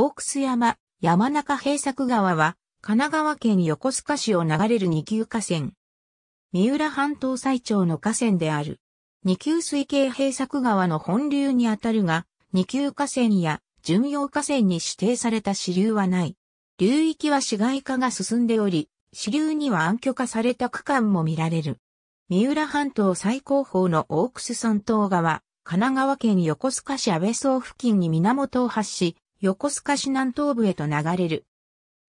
大楠山、山中平作川は、神奈川県横須賀市を流れる二級河川。三浦半島最長の河川である。二級水系平作川の本流にあたるが、二級河川や巡洋河川に指定された支流はない。流域は市街化が進んでおり、支流には暗渠化された区間も見られる。三浦半島最高峰の大楠山東川、神奈川県横須賀市安倍荘付近に源を発し、横須賀市南東部へと流れる。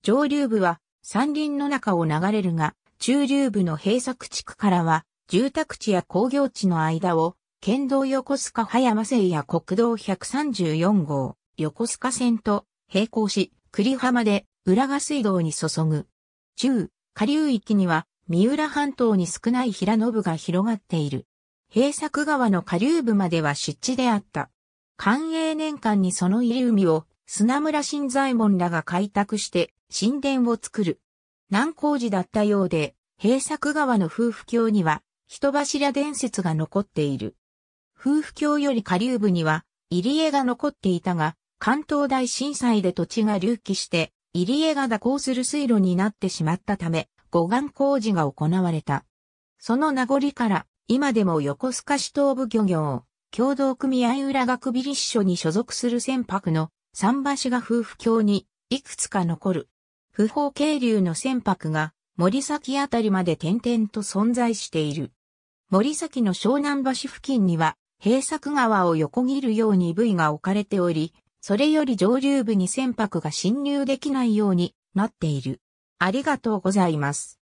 上流部は山林の中を流れるが、中流部の閉鎖地区からは、住宅地や工業地の間を、県道横須賀葉山線や国道134号、横須賀線と並行し、栗浜で浦賀水道に注ぐ。中、下流域には、三浦半島に少ない平野部が広がっている。閉鎖川の下流部までは湿地であった。寛永年間にその入り海を砂村新左衛門らが開拓して神殿を作る。難工事だったようで、平作川の夫婦橋には人柱伝説が残っている。夫婦橋より下流部には入江が残っていたが、関東大震災で土地が隆起して、入江が蛇行する水路になってしまったため、護岸工事が行われた。その名残から、今でも横須賀市東部漁業、共同組合浦学美立所に所属する船舶の桟橋が夫婦橋にいくつか残る。不法渓流の船舶が森崎あたりまで点々と存在している。森崎の湘南橋付近には、閉作川を横切るように部位が置かれており、それより上流部に船舶が侵入できないようになっている。ありがとうございます。